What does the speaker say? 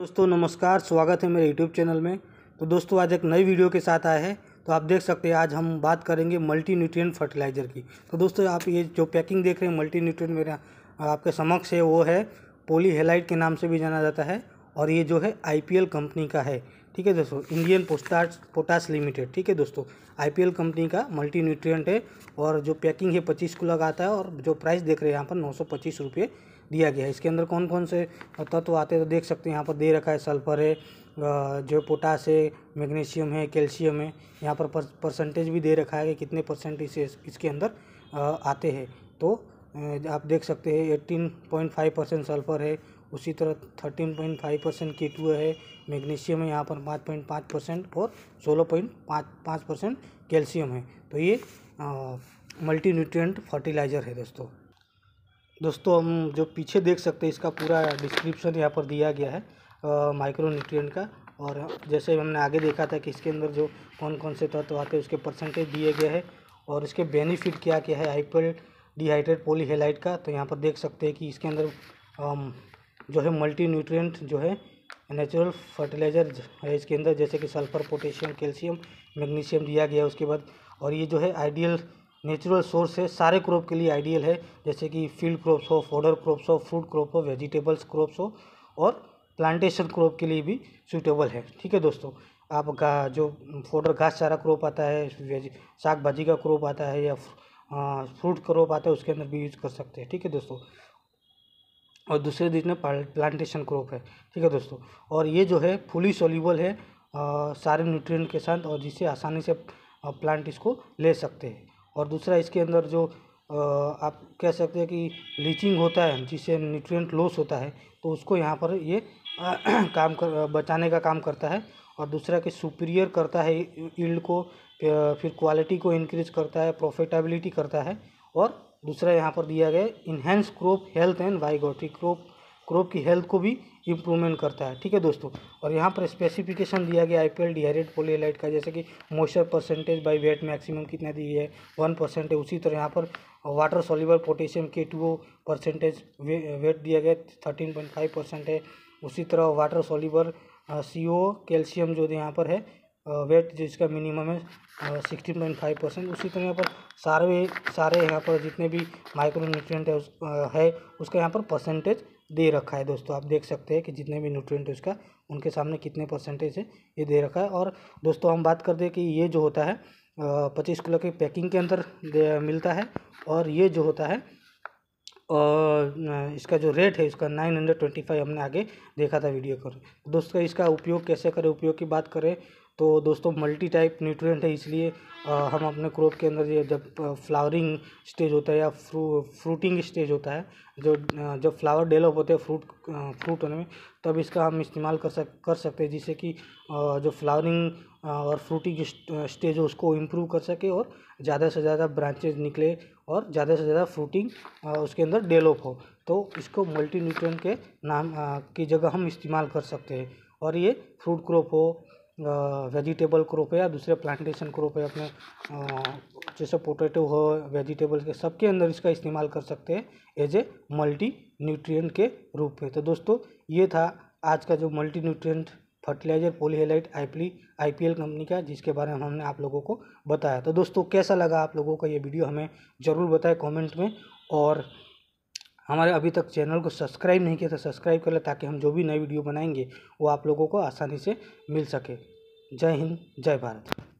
दोस्तों नमस्कार स्वागत है मेरे यूट्यूब चैनल में तो दोस्तों आज एक नई वीडियो के साथ आए हैं तो आप देख सकते हैं आज हम बात करेंगे मल्टी न्यूट्रियन फर्टिलाइज़र की तो दोस्तों आप ये जो पैकिंग देख रहे हैं मल्टी न्यूट्रिय मेरे आपके समक्ष है वो है पोलीहेलाइट के नाम से भी जाना जाता है और ये जो है आई कंपनी का है ठीक है दोस्तों इंडियन पोस्टास पोटास लिमिटेड ठीक है दोस्तों आई कंपनी का मल्टी न्यूट्रियट है और जो पैकिंग है पच्चीस किलो का आता है और जो प्राइस देख रहे हैं यहाँ पर नौ सौ दिया गया है इसके अंदर कौन कौन से तत्व आते हैं तो देख सकते हैं यहाँ पर दे रखा है सल्फर है जो पोटास है मैग्नीशियम है कैल्शियम है यहाँ पर परसेंटेज भी दे रखा है कि कितने परसेंट इसे इसके अंदर आते हैं तो आप देख सकते हैं eighteen point five percent sulphur है उसी तरह thirteen point five percent K two है मैग्नीशियम है यहाँ पर पाँच पॉइंट पाँच परसेंट और सोलह पॉइंट पाँच पाँच परसेंट कैल्शियम है तो ये मल्टी न्यूट्रिएंट फर्टिलाइज़र है दोस्तों दोस्तों हम जो पीछे देख सकते हैं इसका पूरा डिस्क्रिप्शन यहाँ पर दिया गया है माइक्रो न्यूट्रिएंट का और जैसे हमने आगे देखा था कि इसके अंदर जो कौन कौन से तत्व आते हैं उसके परसेंटेज दिए गए हैं और इसके बेनिफिट क्या क्या है हाइपर डिहाइड्रेट पोलीहेलाइट का तो यहाँ पर देख सकते हैं कि इसके अंदर जो है मल्टी न्यूट्रियट जो है नेचुरल फर्टिलाइज़र है इसके अंदर जैसे कि सल्फर पोटेशियम कैल्शियम मैग्नीशियम दिया गया है उसके बाद और ये जो है आइडियल नेचुरल सोर्स है सारे क्रॉप के लिए आइडियल है जैसे कि फील्ड क्रॉप्स हो फोडर क्रॉप्स हो फ्रूट क्रॉप हो वेजिटेबल्स क्रॉप्स हो और प्लांटेशन क्रॉप के लिए भी सूटेबल है ठीक है दोस्तों आपका जो फोडर घास चारा क्रॉप आता है साग भाजी का क्रॉप आता है या फ्रूट क्रॉप आता है उसके अंदर भी यूज़ कर सकते हैं ठीक है दोस्तों और दूसरे दिन में प्लांटेशन क्रॉप है ठीक है दोस्तों और ये जो है फुली सोल्यूबल है आ, सारे न्यूट्रिएंट के साथ और जिसे आसानी से प्लांट इसको ले सकते हैं और दूसरा इसके अंदर जो आप कह सकते हैं कि लीचिंग होता है जिससे न्यूट्रिएंट लॉस होता है तो उसको यहाँ पर ये काम कर बचाने का काम करता है और दूसरा कि सुपीरियर करता है यील्ड को फिर क्वालिटी को इंक्रीज करता है प्रॉफिटेबिलिटी करता है और दूसरा यहाँ पर दिया गया इन्हेंस क्रॉप हेल्थ एंड वाइगोटिक क्रॉप क्रॉप की हेल्थ को भी इम्प्रूवमेंट करता है ठीक है दोस्तों और यहाँ पर स्पेसिफिकेशन दिया गया I P L dehydrate polyhalite का जैसे कि moisture percentage by weight maximum कितना दी है वन परसेंट है उसी तरह यहाँ पर water soluble potassium K two percentage weigh, weight दिया गया थर्टीन पॉइंट फाइव परसेंट है उसी तरह वाटर सोलिबर सी ओ कैल्शियम जो यहाँ पर है वेट जिसका मिनिमम है सिक्सटीन पॉइंट फाइव परसेंट उसी तरह यहाँ पर सारे सारे यहाँ पर जितने भी माइक्रो है, उस, है उसका यहाँ पर परसेंटेज दे रखा है दोस्तों आप देख सकते हैं कि जितने भी न्यूट्रिएंट उसका उनके सामने कितने परसेंटेज है ये दे रखा है और दोस्तों हम बात कर दें कि ये जो होता है पच्चीस किलो के पैकिंग के अंदर मिलता है और ये जो होता है और इसका जो रेट है इसका नाइन हंड्रेड ट्वेंटी फाइव हमने आगे देखा था वीडियो कर दोस्तों इसका उपयोग कैसे करें उपयोग की बात करें तो दोस्तों मल्टी टाइप न्यूट्रिएंट है इसलिए हम अपने क्रॉप के अंदर ये जब फ्लावरिंग स्टेज होता है या फ्रू फ्रूटिंग स्टेज होता है जो जब फ्लावर डेवलप होते हैं फ्रूट फ्रूट होने में तब इसका हम इस्तेमाल कर सक कर सकते हैं जिससे कि जो फ्लावरिंग और फ्रूटिंग स्टेज हो उसको इम्प्रूव कर सके और ज़्यादा से ज़्यादा ब्रांचेज निकले और ज़्यादा से ज़्यादा फ्रूटिंग उसके अंदर डेवलप हो तो इसको मल्टी न्यूट्रिएंट के नाम की जगह हम इस्तेमाल कर सकते हैं और ये फ्रूट क्रॉप हो वेजिटेबल क्रॉप है या दूसरे प्लांटेशन क्रॉप है अपने जैसे पोटैटो हो वेजिटेबल के सबके अंदर इसका इस्तेमाल कर सकते हैं एज ए मल्टी न्यूट्रियट के रूप में तो दोस्तों ये था आज का जो multi nutrient fertilizer polyhalite IP IPL company का जिसके बारे में हमने आप लोगों को बताया तो दोस्तों कैसा लगा आप लोगों का ये वीडियो हमें ज़रूर बताएं कमेंट में और हमारे अभी तक चैनल को सब्सक्राइब नहीं किया तो सब्सक्राइब कर लें ताकि हम जो भी नई वीडियो बनाएंगे वो आप लोगों को आसानी से मिल सके जय हिंद जय भारत